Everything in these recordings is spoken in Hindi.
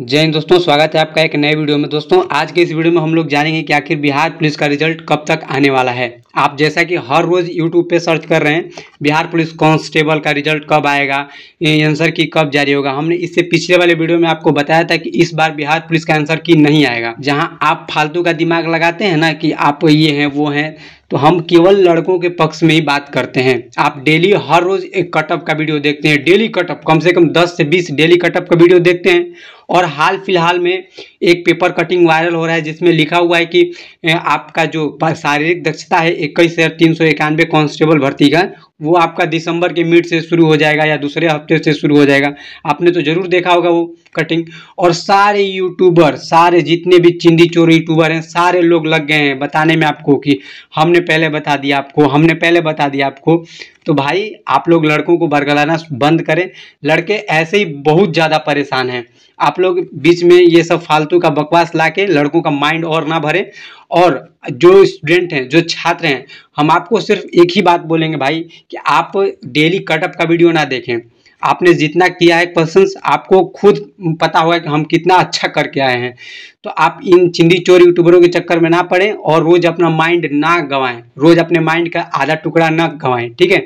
जय हिंद दोस्तों स्वागत है आपका एक नए वीडियो में दोस्तों आज के इस वीडियो में हम लोग जानेंगे कि आखिर बिहार पुलिस का रिजल्ट कब तक आने वाला है आप जैसा कि हर रोज़ यूट्यूब पे सर्च कर रहे हैं बिहार पुलिस कांस्टेबल का रिजल्ट कब आएगा आंसर की कब जारी होगा हमने इससे पिछले वाले वीडियो में आपको बताया था कि इस बार बिहार पुलिस का आंसर की नहीं आएगा जहाँ आप फालतू का दिमाग लगाते हैं ना कि आप ये हैं वो हैं तो हम केवल लड़कों के पक्ष में ही बात करते हैं आप डेली हर रोज़ एक कटअप का वीडियो देखते हैं डेली कटअप कम से कम 10 से 20 डेली कटअप का वीडियो देखते हैं और हाल फिलहाल में एक पेपर कटिंग वायरल हो रहा है जिसमें लिखा हुआ है कि आपका जो शारीरिक दक्षता है इक्कीस हज़ार तीन सौ इक्यानवे कॉन्स्टेबल भर्ती का वो आपका दिसंबर के मिड से शुरू हो जाएगा या दूसरे हफ्ते से शुरू हो जाएगा आपने तो ज़रूर देखा होगा वो कटिंग और सारे यूट्यूबर सारे जितने भी चिंदी चोर यूट्यूबर हैं सारे लोग लग गए हैं बताने में आपको कि हमने हमने पहले बता दिया आपको हमने पहले बता दिया आपको तो भाई आप लोग लड़कों को बरगलाना बंद करें लड़के ऐसे ही बहुत ज़्यादा परेशान हैं आप लोग बीच में ये सब फालतू का बकवास ला के लड़कों का माइंड और ना भरे और जो स्टूडेंट हैं जो छात्र हैं हम आपको सिर्फ एक ही बात बोलेंगे भाई कि आप डेली कटअप का वीडियो ना देखें आपने जितना किया है क्वेश्चंस आपको खुद पता होगा कि हम कितना अच्छा करके आए हैं तो आप इन चिंदी चोर यूट्यूबरों के चक्कर में ना पड़ें और रोज़ अपना माइंड ना गंवाएं रोज़ अपने माइंड का आधा टुकड़ा ना गंवाएं ठीक है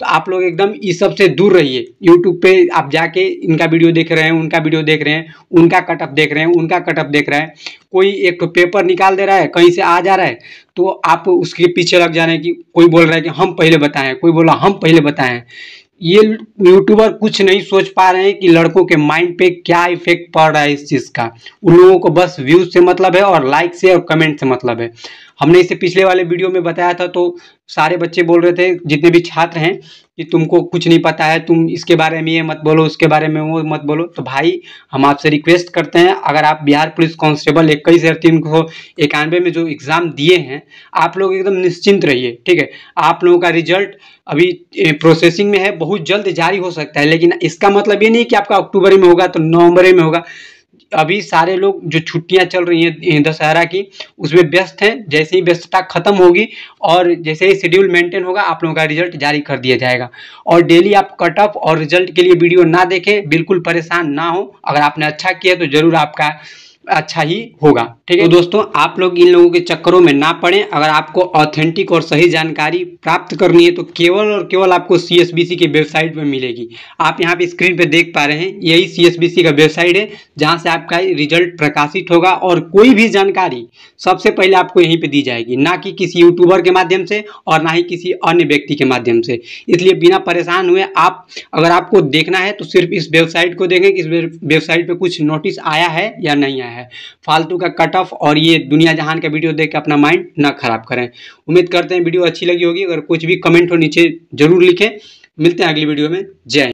तो आप लोग एकदम इस सब से दूर रहिए यूट्यूब पे आप जाके इनका वीडियो देख रहे हैं उनका वीडियो देख रहे हैं उनका कटअप देख रहे हैं उनका कटअप देख रहे हैं कोई एक तो पेपर निकाल दे रहा है कहीं से आ जा रहा है तो आप उसके पीछे लग जा रहे हैं कि कोई बोल रहा है कि हम पहले बताएं कोई बोला हम पहले बताएं ये यूट्यूबर कुछ नहीं सोच पा रहे हैं कि लड़कों के माइंड पे क्या इफेक्ट पड़ रहा है इस चीज़ का उन लोगों को बस व्यूज से मतलब है और लाइक से और कमेंट से मतलब है हमने इसे पिछले वाले वीडियो में बताया था तो सारे बच्चे बोल रहे थे जितने भी छात्र हैं कि तुमको कुछ नहीं पता है तुम इसके बारे में ये मत बोलो उसके बारे में वो मत बोलो तो भाई हम आपसे रिक्वेस्ट करते हैं अगर आप बिहार पुलिस कांस्टेबल इक्कीस हज़ार तीन सौ इक्यानवे में जो एग्ज़ाम दिए हैं आप लोग एकदम निश्चिंत रहिए ठीक है आप लोगों का रिजल्ट अभी प्रोसेसिंग में है बहुत जल्द जारी हो सकता है लेकिन इसका मतलब ये नहीं कि आपका अक्टूबर में होगा तो नवंबर में होगा अभी सारे लोग जो छुट्टियां चल रही हैं दशहरा की उसमें व्यस्त हैं जैसे ही व्यस्तता खत्म होगी और जैसे ही शेड्यूल मेंटेन होगा आप लोगों का रिजल्ट जारी कर दिया जाएगा और डेली आप कट ऑफ और रिजल्ट के लिए वीडियो ना देखें बिल्कुल परेशान ना हो अगर आपने अच्छा किया तो ज़रूर आपका अच्छा ही होगा ठीक है तो दोस्तों आप लोग इन लोगों के चक्करों में ना पड़े अगर आपको ऑथेंटिक और सही जानकारी प्राप्त करनी है तो केवल और केवल आपको सी की वेबसाइट पर मिलेगी आप यहाँ पे स्क्रीन पे देख पा रहे हैं यही सी का वेबसाइट है जहाँ से आपका रिजल्ट प्रकाशित होगा और कोई भी जानकारी सबसे पहले आपको यहीं पर दी जाएगी ना कि किसी यूट्यूबर के माध्यम से और ना ही किसी अन्य व्यक्ति के माध्यम से इसलिए बिना परेशान हुए आप अगर आपको देखना है तो सिर्फ इस वेबसाइट को देखें कि इस वेबसाइट पर कुछ नोटिस आया है या नहीं आया है है फालतू का कट ऑफ और ये दुनिया जहान का वीडियो देख के अपना माइंड ना ख़राब करें उम्मीद करते हैं वीडियो अच्छी लगी होगी अगर कुछ भी कमेंट हो नीचे ज़रूर लिखें मिलते हैं अगली वीडियो में जय